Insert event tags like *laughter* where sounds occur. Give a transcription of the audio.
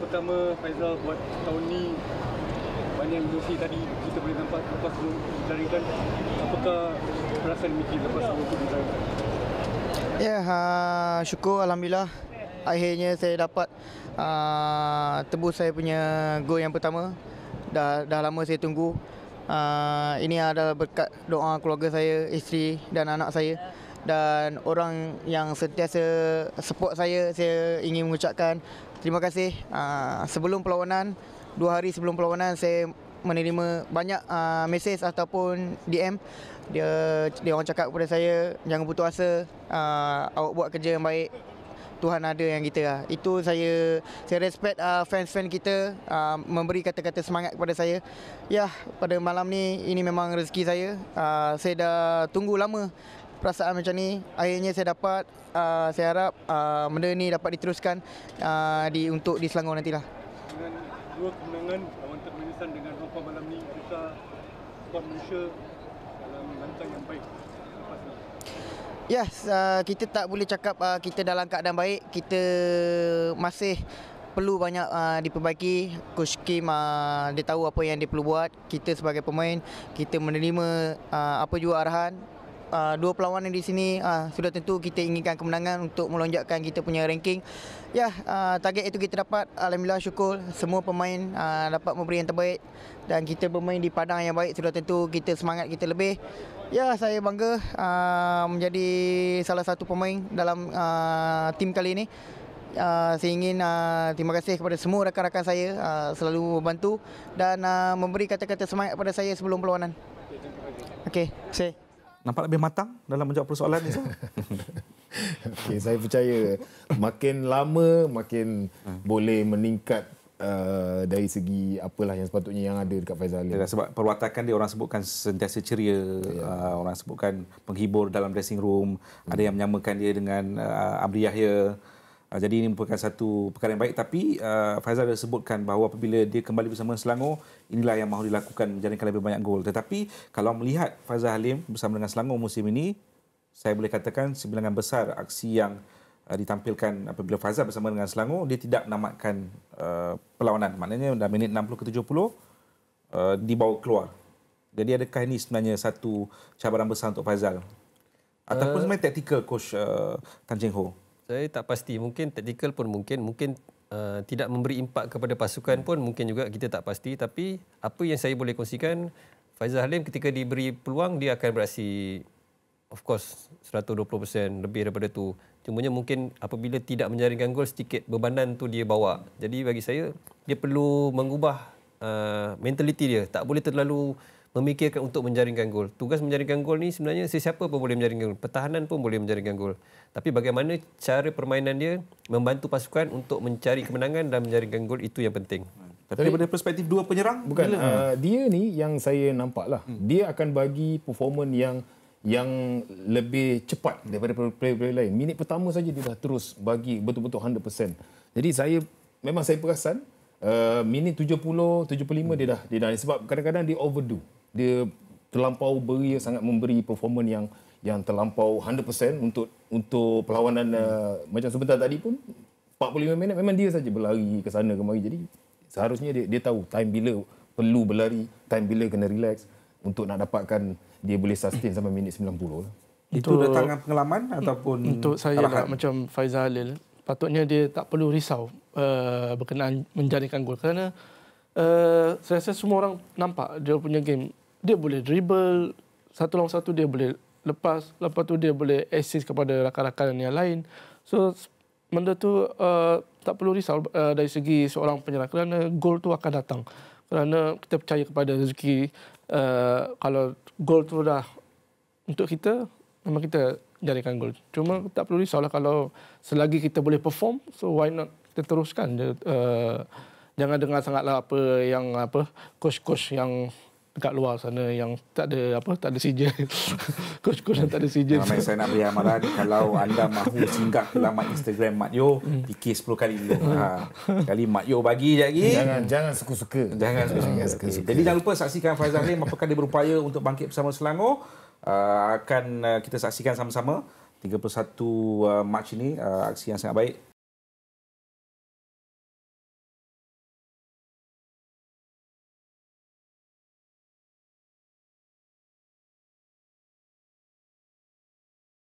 pertama Faizal buat tahun ni banyak industri tadi kita boleh nampak lepas sebelum dilarikan apakah perasaan Miki lepas sebelum itu dilarikan? Ya, yeah, ha, uh, syukur Alhamdulillah akhirnya saya dapat uh, tebus saya punya goal yang pertama dah, dah lama saya tunggu uh, ini adalah berkat doa keluarga saya, isteri dan anak saya dan orang yang sentiasa support saya saya ingin mengucapkan terima kasih ah, sebelum perlawanan dua hari sebelum perlawanan saya menerima banyak uh, mesej ataupun DM dia dia orang cakap kepada saya jangan putus asa ah, awak buat kerja yang baik Tuhan ada yang kita lah. Itu saya saya respect uh, fans-fans kita uh, memberi kata-kata semangat kepada saya. Ya, pada malam ni ini memang rezeki saya. Uh, saya dah tunggu lama perasaan macam ni akhirnya saya dapat uh, saya harap uh, benda ni dapat diteruskan uh, di untuk di Selangor nantilah dengan dua kemenangan lawan Turkmenistan dengan Hong Kong malam ni kita skuad Malaysia dalam lantang yang baik Ya, yes, uh, kita tak boleh cakap uh, kita dalam keadaan baik. Kita masih perlu banyak uh, diperbaiki. Coach Kim uh, dia tahu apa yang dia perlu buat. Kita sebagai pemain, kita menerima uh, apa juga arahan uh, dua perlawanan di sini uh, sudah tentu kita inginkan kemenangan untuk melonjakkan kita punya ranking. Ya, yeah, uh, target itu kita dapat. Alhamdulillah syukur semua pemain uh, dapat memberi yang terbaik dan kita bermain di padang yang baik sudah tentu kita semangat kita lebih. Ya, yeah, saya bangga uh, menjadi salah satu pemain dalam uh, tim kali ini. Uh, saya ingin uh, terima kasih kepada semua rakan-rakan saya uh, selalu membantu dan uh, memberi kata-kata semangat kepada saya sebelum perlawanan. Okay, saya nampak lebih matang dalam menjawab persoalan ni. *laughs* okay, saya percaya makin lama makin hmm. boleh meningkat uh, dari segi apalah yang sepatutnya yang ada dekat Faizal Ya, sebab perwatakan dia orang sebutkan sentiasa ceria, ya. uh, orang sebutkan penghibur dalam dressing room, hmm. ada yang menyamakan dia dengan uh, Amri Yahya. Ah, jadi ini merupakan satu perkara yang baik tapi uh, Faizal dah sebutkan bahawa apabila dia kembali bersama Selangor inilah yang mahu dilakukan menjaringkan lebih banyak gol tetapi kalau melihat Faizal Halim bersama dengan Selangor musim ini saya boleh katakan sebilangan besar aksi yang uh, ditampilkan apabila Faizal bersama dengan Selangor dia tidak menamatkan uh, perlawanan maknanya dalam minit 60 ke 70 uh, dibawa keluar jadi adakah ini sebenarnya satu cabaran besar untuk Faizal ataupun uh, sebenarnya taktikal coach uh, Tan Cheng Ho saya tak pasti mungkin taktikal pun mungkin mungkin uh, tidak memberi impak kepada pasukan hmm. pun mungkin juga kita tak pasti tapi apa yang saya boleh kongsikan Faizal Halim ketika diberi peluang dia akan beraksi of course 120% lebih daripada tu cumanya mungkin apabila tidak menjaringkan gol sedikit bebanan tu dia bawa jadi bagi saya dia perlu mengubah uh, mentaliti dia tak boleh terlalu memikirkan untuk menjaringkan gol. Tugas menjaringkan gol ni sebenarnya sesiapa pun boleh menjaringkan gol. Pertahanan pun boleh menjaringkan gol. Tapi bagaimana cara permainan dia membantu pasukan untuk mencari kemenangan dan menjaringkan gol itu yang penting. Tapi daripada perspektif dua penyerang, bukan Uh, dia ni yang saya nampak lah. Hmm. Dia akan bagi performance yang yang lebih cepat daripada player-player lain. Minit pertama saja dia dah terus bagi betul-betul 100%. Jadi saya memang saya perasan uh, minit 70, 75 hmm. dia dah dia dah sebab kadang-kadang dia overdo dia terlampau beri sangat memberi performa yang yang terlampau 100% untuk untuk perlawanan hmm. uh, macam sebentar tadi pun 45 minit memang dia saja berlari ke sana kemari jadi seharusnya dia dia tahu time bila perlu berlari time bila kena relax untuk nak dapatkan dia boleh sustain sampai minit 90 lah. Itu Itu datangan pengalaman ataupun untuk saya lah, macam Faizal Halil patutnya dia tak perlu risau uh, berkenaan menjadikan gol kerana uh, saya rasa semua orang nampak dia punya game dia boleh dribble satu lawan satu dia boleh lepas lepas tu dia boleh assist kepada rakan-rakan yang lain so benda tu uh, tak perlu risau uh, dari segi seorang penyerang kerana gol tu akan datang kerana kita percaya kepada rezeki uh, kalau gol tu dah untuk kita memang kita jadikan gol cuma tak perlu risau lah kalau selagi kita boleh perform so why not kita teruskan uh, jangan dengar sangatlah apa yang apa coach-coach yang dekat luar sana yang tak ada apa tak ada sijil coach-coach *laughs* yang tak ada sijil ramai saya nak beri amaran kalau anda mahu singgah ke laman Instagram Mat Yo hmm. fikir 10 kali dulu hmm. ha, kali Mat Yo bagi je lagi jangan jangan suka-suka jangan suka-suka, jangan suka-suka. Okay. jadi jangan lupa saksikan Faizal Lim apakah dia berupaya untuk bangkit bersama Selangor uh, akan uh, kita saksikan sama-sama 31 uh, ah, Mac ini uh, aksi yang sangat baik